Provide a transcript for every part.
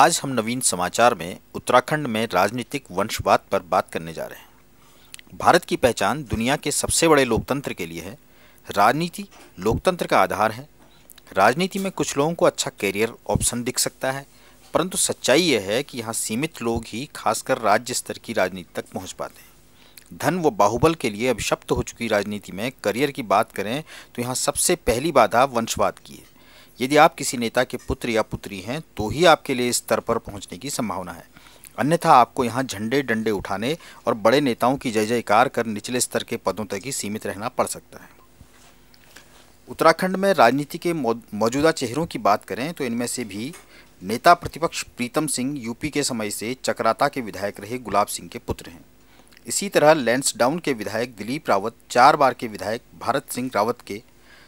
आज हम नवीन समाचार में उत्तराखंड में राजनीतिक वंशवाद पर बात करने जा रहे हैं भारत की पहचान दुनिया के सबसे बड़े लोकतंत्र के लिए है राजनीति लोकतंत्र का आधार है राजनीति में कुछ लोगों को अच्छा करियर ऑप्शन दिख सकता है परंतु सच्चाई यह है कि यहाँ सीमित लोग ही खासकर राज्य स्तर की राजनीति तक पहुँच पाते हैं धन व बाहुबल के लिए अभिशप्त हो चुकी राजनीति में करियर की बात करें तो यहाँ सबसे पहली बाधा वंशवाद की है यदि आप किसी नेता के पुत्र या पुत्री हैं तो ही आपके लिए इस स्तर पर पहुंचने की संभावना है अन्यथा आपको यहाँ झंडे डंडे उठाने और बड़े नेताओं की जय जयकार कर निचले स्तर के पदों तक ही सीमित रहना पड़ सकता है उत्तराखंड में राजनीति के मौजूदा चेहरों की बात करें तो इनमें से भी नेता प्रतिपक्ष प्रीतम सिंह यूपी के समय से चक्राता के विधायक रहे गुलाब सिंह के पुत्र हैं इसी तरह डाउन के विधायक दिलीप रावत चार बार के विधायक भारत सिंह रावत के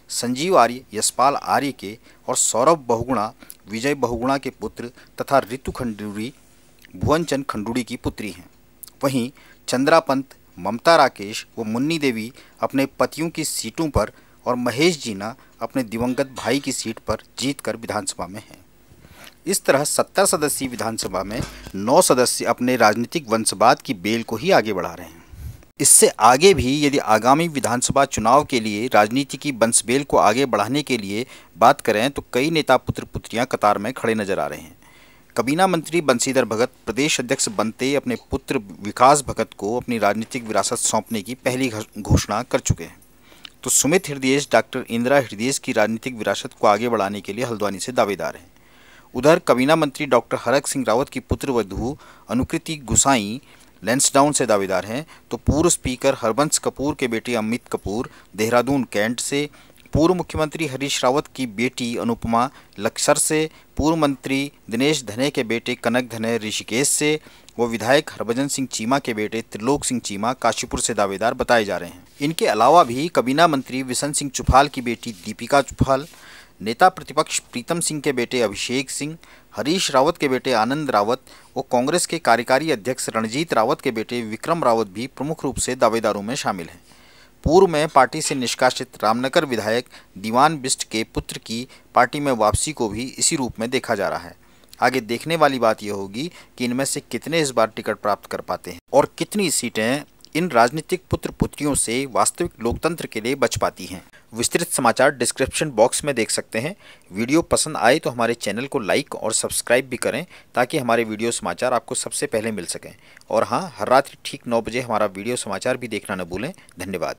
संजीव आर्य यशपाल आर्य के और सौरभ बहुगुणा विजय बहुगुणा के पुत्र तथा ऋतु खंडूड़ी भुवनचंद खंडूड़ी की पुत्री हैं वहीं चंद्रापंत ममता राकेश व मुन्नी देवी अपने पतियों की सीटों पर और महेश जीना अपने दिवंगत भाई की सीट पर जीतकर विधानसभा में हैं इस तरह सत्तर सदस्यीय विधानसभा में नौ सदस्य अपने राजनीतिक वंशवाद की बेल को ही आगे बढ़ा रहे हैं इससे आगे भी यदि आगामी विधानसभा चुनाव के लिए राजनीति की बंसबेल को आगे बढ़ाने के लिए बात करें तो कई नेता पुत्र पुत्रियां कतार में खड़े नजर आ रहे हैं कबीना मंत्री बंसीधर भगत प्रदेश अध्यक्ष बनते अपने पुत्र विकास भगत को अपनी राजनीतिक विरासत सौंपने की पहली घोषणा कर चुके हैं तो सुमित हृदयेश डॉक्टर इंदिरा हृदयेश की राजनीतिक विरासत को आगे बढ़ाने के लिए हल्द्वानी से दावेदार हैं उधर कबीना मंत्री डॉक्टर हरक सिंह रावत की पुत्र वधु अनुकृति गुसाई लेंसडाउन से दावेदार हैं तो पूर्व स्पीकर हरबंस कपूर के बेटे अमित कपूर देहरादून कैंट से पूर्व मुख्यमंत्री हरीश रावत की बेटी अनुपमा लक्सर से पूर्व मंत्री दिनेश धने के बेटे कनक धने ऋषिकेश से वो विधायक हरभजन सिंह चीमा के बेटे त्रिलोक सिंह चीमा काशीपुर से दावेदार बताए जा रहे हैं इनके अलावा भी कबीना मंत्री विशन सिंह चुफाल की बेटी दीपिका चुफाल नेता प्रतिपक्ष प्रीतम सिंह के बेटे अभिषेक सिंह हरीश रावत के बेटे आनंद रावत और कांग्रेस के कार्यकारी अध्यक्ष रणजीत रावत के बेटे विक्रम रावत भी प्रमुख रूप से दावेदारों में शामिल हैं पूर्व में पार्टी से निष्कासित रामनगर विधायक दीवान बिस्ट के पुत्र की पार्टी में वापसी को भी इसी रूप में देखा जा रहा है आगे देखने वाली बात यह होगी कि इनमें से कितने इस बार टिकट प्राप्त कर पाते हैं और कितनी सीटें इन राजनीतिक पुत्र पुत्रियों से वास्तविक लोकतंत्र के लिए बच पाती हैं विस्तृत समाचार डिस्क्रिप्शन बॉक्स में देख सकते हैं वीडियो पसंद आए तो हमारे चैनल को लाइक और सब्सक्राइब भी करें ताकि हमारे वीडियो समाचार आपको सबसे पहले मिल सकें और हाँ हर रात ठीक नौ बजे हमारा वीडियो समाचार भी देखना न भूलें धन्यवाद